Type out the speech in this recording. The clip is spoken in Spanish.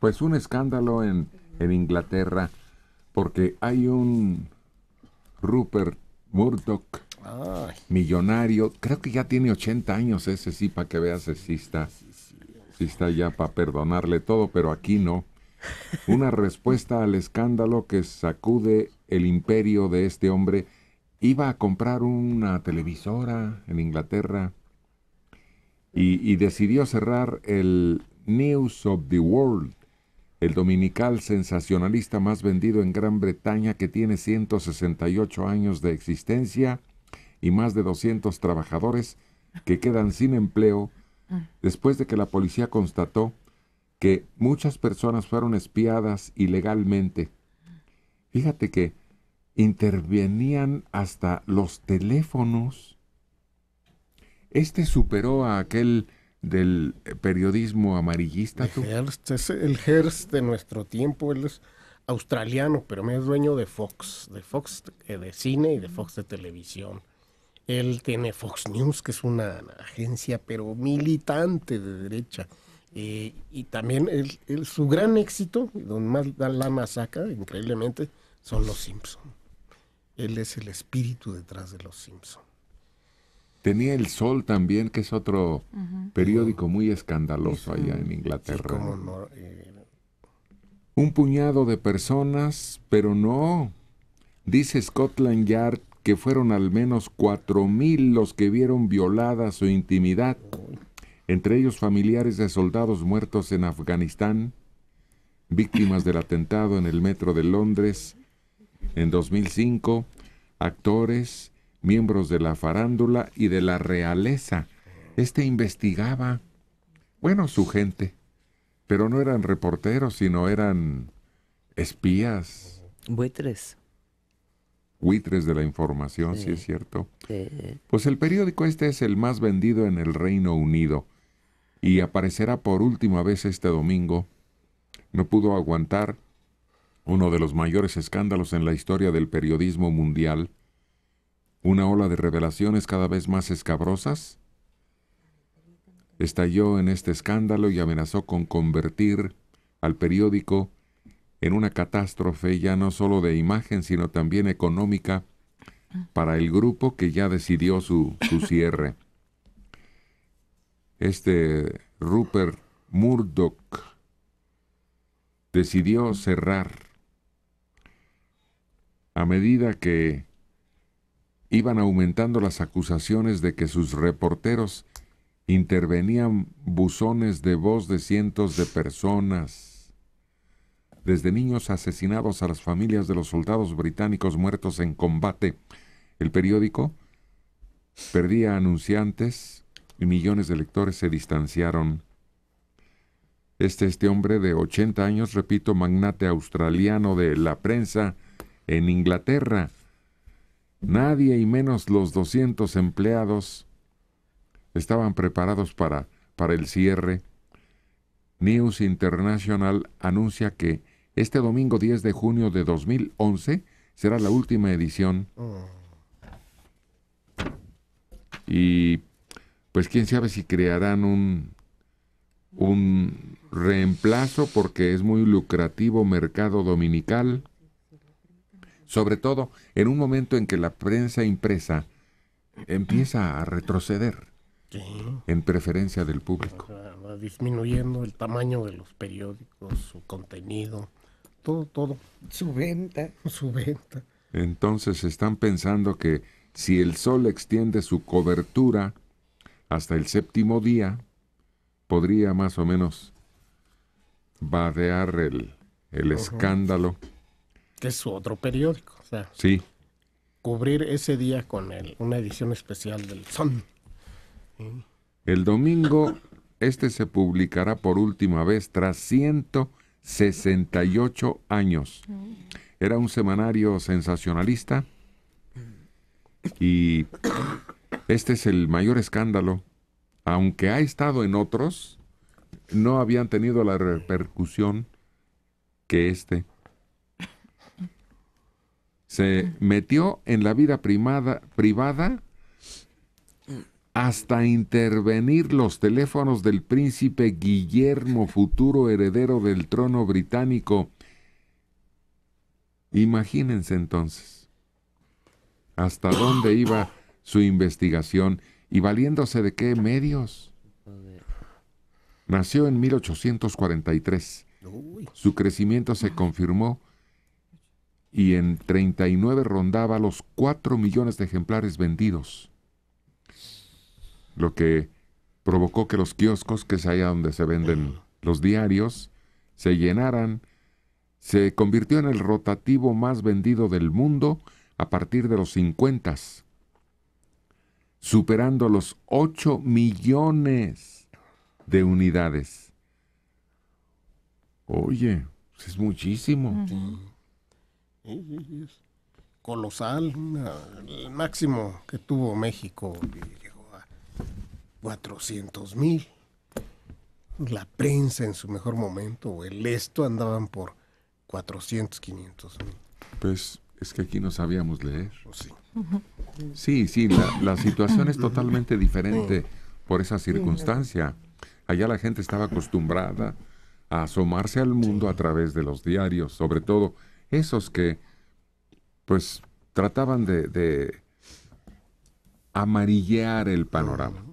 pues un escándalo en, en Inglaterra porque hay un Rupert Murdoch millonario, creo que ya tiene 80 años ese sí, para que veas eh, si está, si está ya para perdonarle todo, pero aquí no. Una respuesta al escándalo que sacude el imperio de este hombre. Iba a comprar una televisora en Inglaterra y, y decidió cerrar el News of the World el dominical sensacionalista más vendido en Gran Bretaña que tiene 168 años de existencia y más de 200 trabajadores que quedan sin empleo después de que la policía constató que muchas personas fueron espiadas ilegalmente. Fíjate que intervenían hasta los teléfonos. Este superó a aquel del eh, periodismo amarillista. es el Hearst de nuestro tiempo, él es australiano, pero me es dueño de Fox, de Fox eh, de cine y de Fox de televisión. Él tiene Fox News, que es una agencia, pero militante de derecha. Eh, y también su gran éxito, donde más da la increíblemente, son los Simpsons Él es el espíritu detrás de los Simpsons Tenía El Sol también, que es otro periódico muy escandaloso allá en Inglaterra. Un puñado de personas, pero no. Dice Scotland Yard que fueron al menos cuatro mil los que vieron violada su intimidad, entre ellos familiares de soldados muertos en Afganistán, víctimas del atentado en el metro de Londres en 2005, actores, miembros de la farándula y de la realeza. Este investigaba, bueno, su gente, pero no eran reporteros, sino eran espías. Buitres. Buitres de la información, sí, es cierto. Pues el periódico este es el más vendido en el Reino Unido y aparecerá por última vez este domingo. No pudo aguantar uno de los mayores escándalos en la historia del periodismo mundial una ola de revelaciones cada vez más escabrosas, estalló en este escándalo y amenazó con convertir al periódico en una catástrofe ya no solo de imagen, sino también económica para el grupo que ya decidió su, su cierre. Este Rupert Murdoch decidió cerrar a medida que iban aumentando las acusaciones de que sus reporteros intervenían buzones de voz de cientos de personas, desde niños asesinados a las familias de los soldados británicos muertos en combate. El periódico perdía anunciantes y millones de lectores se distanciaron. Este, este hombre de 80 años, repito, magnate australiano de la prensa en Inglaterra, Nadie y menos los 200 empleados estaban preparados para, el cierre. News International anuncia que este domingo 10 de junio de 2011 será la última edición. Oh. Y pues quién sabe si crearán un, un reemplazo porque es muy lucrativo mercado dominical sobre todo en un momento en que la prensa impresa empieza a retroceder en preferencia del público. disminuyendo el tamaño de los periódicos, su contenido, todo, todo. Su venta. Su venta. Entonces están pensando que si el sol extiende su cobertura hasta el séptimo día, podría más o menos vadear el, el escándalo que es su otro periódico. sea, sí. Cubrir ese día con el, una edición especial del Son. El domingo, este se publicará por última vez tras 168 años. Era un semanario sensacionalista y este es el mayor escándalo. Aunque ha estado en otros, no habían tenido la repercusión que este se metió en la vida privada hasta intervenir los teléfonos del príncipe Guillermo, futuro heredero del trono británico. Imagínense entonces hasta dónde iba su investigación y valiéndose de qué medios. Nació en 1843. Su crecimiento se confirmó y en 39 rondaba los 4 millones de ejemplares vendidos, lo que provocó que los kioscos, que es allá donde se venden los diarios, se llenaran, se convirtió en el rotativo más vendido del mundo a partir de los 50, superando los 8 millones de unidades. Oye, pues es muchísimo colosal, el máximo que tuvo México llegó a 400 mil. La prensa en su mejor momento, el esto andaban por 400, 500 mil. Pues es que aquí no sabíamos leer. Oh, sí, sí, la, la, situación es totalmente diferente por esa circunstancia. Allá la gente estaba acostumbrada a asomarse al mundo a través de los diarios, sobre todo esos que pues trataban de, de amarillear el panorama.